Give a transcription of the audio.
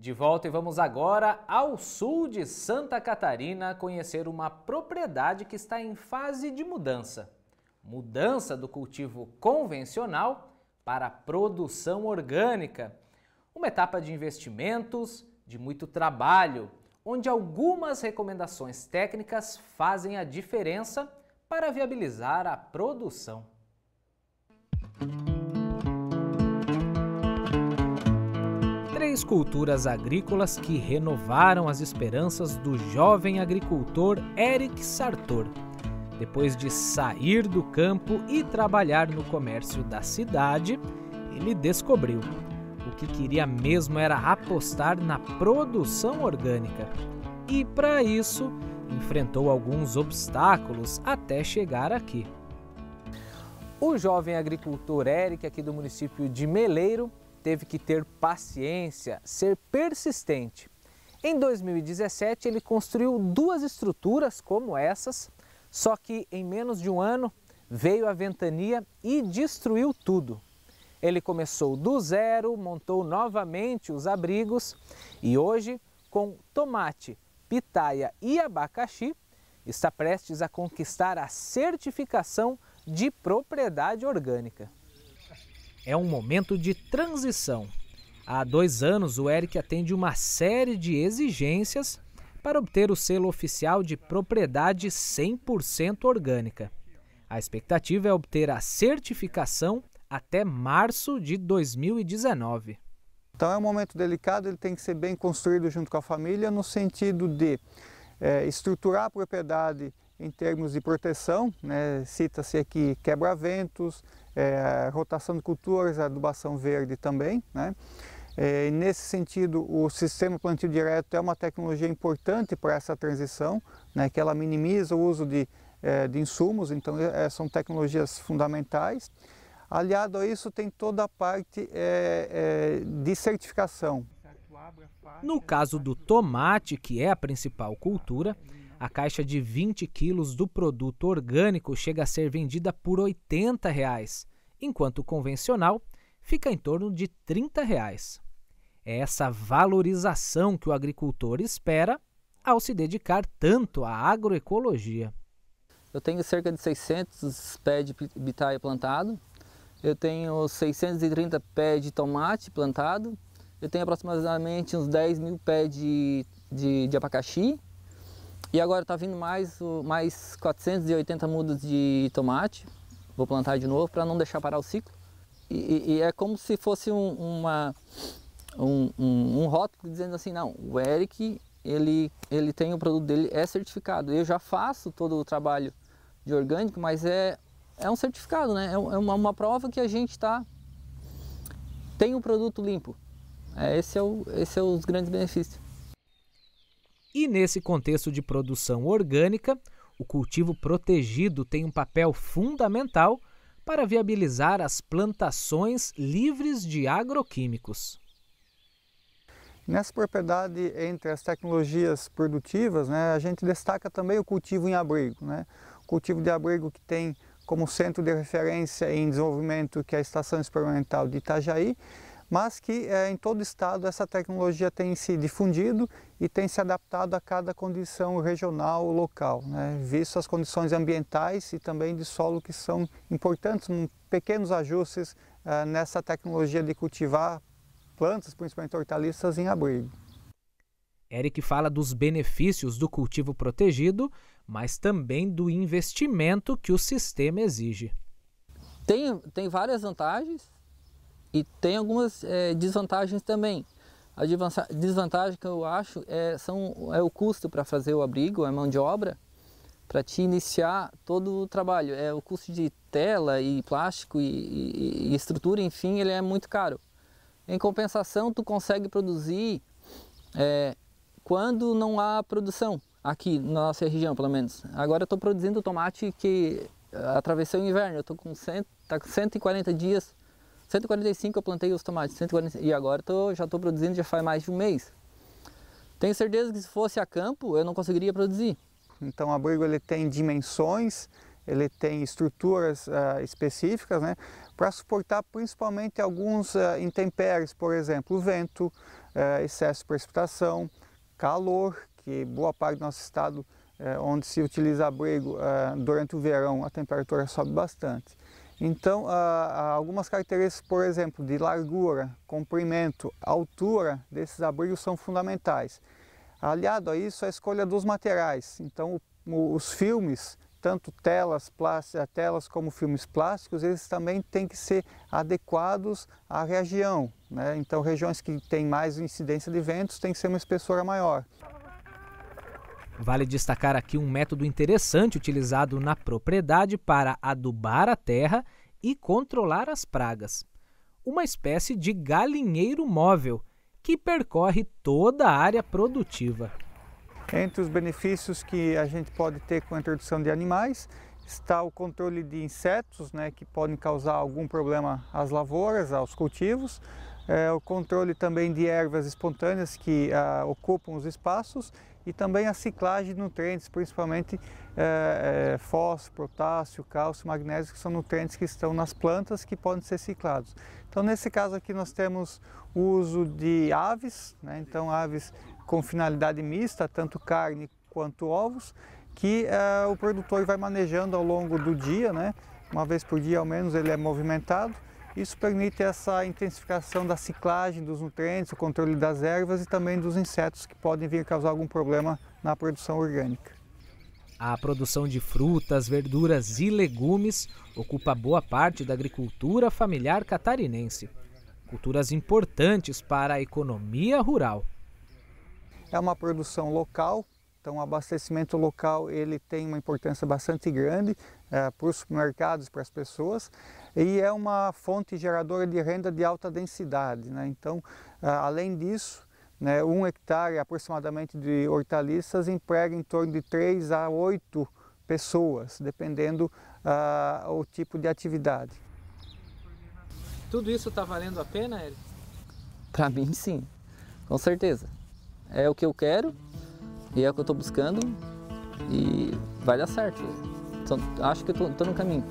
De volta e vamos agora ao sul de Santa Catarina conhecer uma propriedade que está em fase de mudança. Mudança do cultivo convencional para produção orgânica. Uma etapa de investimentos, de muito trabalho, onde algumas recomendações técnicas fazem a diferença para viabilizar a produção. culturas agrícolas que renovaram as esperanças do jovem agricultor Eric Sartor, depois de sair do campo e trabalhar no comércio da cidade, ele descobriu. O que queria mesmo era apostar na produção orgânica. E para isso, enfrentou alguns obstáculos até chegar aqui. O jovem agricultor Eric, aqui do município de Meleiro, teve que ter paciência, ser persistente. Em 2017, ele construiu duas estruturas como essas, só que em menos de um ano veio a ventania e destruiu tudo. Ele começou do zero, montou novamente os abrigos e hoje, com tomate, pitaia e abacaxi, está prestes a conquistar a certificação de propriedade orgânica é um momento de transição. Há dois anos, o Eric atende uma série de exigências para obter o selo oficial de propriedade 100% orgânica. A expectativa é obter a certificação até março de 2019. Então é um momento delicado, ele tem que ser bem construído junto com a família no sentido de é, estruturar a propriedade em termos de proteção, né, cita-se aqui quebra-ventos, é, rotação de culturas, adubação verde também. Né? É, nesse sentido, o sistema plantio direto é uma tecnologia importante para essa transição, né, que ela minimiza o uso de, é, de insumos, então é, é, são tecnologias fundamentais. Aliado a isso, tem toda a parte é, de certificação. No caso do tomate, que é a principal cultura, a caixa de 20 quilos do produto orgânico chega a ser vendida por R$ 80, reais, enquanto o convencional fica em torno de R$ 30. Reais. É essa valorização que o agricultor espera ao se dedicar tanto à agroecologia. Eu tenho cerca de 600 pés de bitaia plantado, eu tenho 630 pés de tomate plantado, eu tenho aproximadamente uns 10 mil pés de, de, de abacaxi, e agora está vindo mais, mais 480 mudas de tomate. Vou plantar de novo para não deixar parar o ciclo. E, e é como se fosse um, uma, um, um, um rótulo dizendo assim, não, o Eric, ele, ele tem o produto dele, é certificado. Eu já faço todo o trabalho de orgânico, mas é, é um certificado, né? É, é uma, uma prova que a gente tá Tem o um produto limpo. É, esse, é o, esse é os grandes benefícios. E nesse contexto de produção orgânica, o cultivo protegido tem um papel fundamental para viabilizar as plantações livres de agroquímicos. Nessa propriedade, entre as tecnologias produtivas, né, a gente destaca também o cultivo em abrigo. Né? O cultivo de abrigo que tem como centro de referência em desenvolvimento que é a Estação Experimental de Itajaí, mas que é, em todo o estado essa tecnologia tem se difundido e tem se adaptado a cada condição regional ou local, né? visto as condições ambientais e também de solo que são importantes, pequenos ajustes é, nessa tecnologia de cultivar plantas, principalmente hortaliças, em abrigo. Eric fala dos benefícios do cultivo protegido, mas também do investimento que o sistema exige. Tem, tem várias vantagens, e tem algumas é, desvantagens também. A desvantagem que eu acho é, são, é o custo para fazer o abrigo, a é mão de obra, para te iniciar todo o trabalho. É o custo de tela e plástico e, e, e estrutura, enfim, ele é muito caro. Em compensação, tu consegue produzir é, quando não há produção, aqui na nossa região, pelo menos. Agora eu estou produzindo tomate que é, atravessou o inverno, eu estou com cento tá com 140 dias 145 eu plantei os tomates, 140, e agora tô, já estou produzindo já faz mais de um mês. Tenho certeza que se fosse a campo eu não conseguiria produzir. Então o abrigo ele tem dimensões, ele tem estruturas uh, específicas né, para suportar principalmente alguns uh, intempéries, por exemplo, vento, uh, excesso de precipitação, calor, que boa parte do nosso estado eh, onde se utiliza abrigo durante o verão a temperatura sobe bastante. Então, ah, ah, algumas características, por exemplo, de largura, comprimento, altura desses abrigos são fundamentais. Aliado a isso, a escolha dos materiais. Então, o, os filmes, tanto telas, plásticas, eh, telas como filmes plásticos, eles também têm que ser adequados à região. Né? Então, regiões que têm mais incidência de ventos têm que ser uma espessura maior. Vale destacar aqui um método interessante utilizado na propriedade para adubar a terra e controlar as pragas. Uma espécie de galinheiro móvel que percorre toda a área produtiva. Entre os benefícios que a gente pode ter com a introdução de animais está o controle de insetos, né, que podem causar algum problema às lavouras, aos cultivos, é, o controle também de ervas espontâneas que ah, ocupam os espaços e também a ciclagem de nutrientes, principalmente é, é, fósforo, potássio, cálcio, magnésio, que são nutrientes que estão nas plantas que podem ser ciclados. Então, nesse caso aqui, nós temos o uso de aves, né? então aves com finalidade mista, tanto carne quanto ovos, que é, o produtor vai manejando ao longo do dia, né? uma vez por dia ao menos ele é movimentado, isso permite essa intensificação da ciclagem dos nutrientes, o controle das ervas e também dos insetos que podem vir a causar algum problema na produção orgânica. A produção de frutas, verduras e legumes ocupa boa parte da agricultura familiar catarinense, culturas importantes para a economia rural. É uma produção local, então o abastecimento local ele tem uma importância bastante grande, é, para os supermercados, para as pessoas, e é uma fonte geradora de renda de alta densidade. Né? Então, é, além disso, né, um hectare aproximadamente de hortaliças emprega em torno de 3 a 8 pessoas, dependendo uh, o tipo de atividade. Tudo isso está valendo a pena, Eric? Para mim, sim, com certeza. É o que eu quero e é o que eu estou buscando e vai dar certo. Então, acho que eu estou no caminho.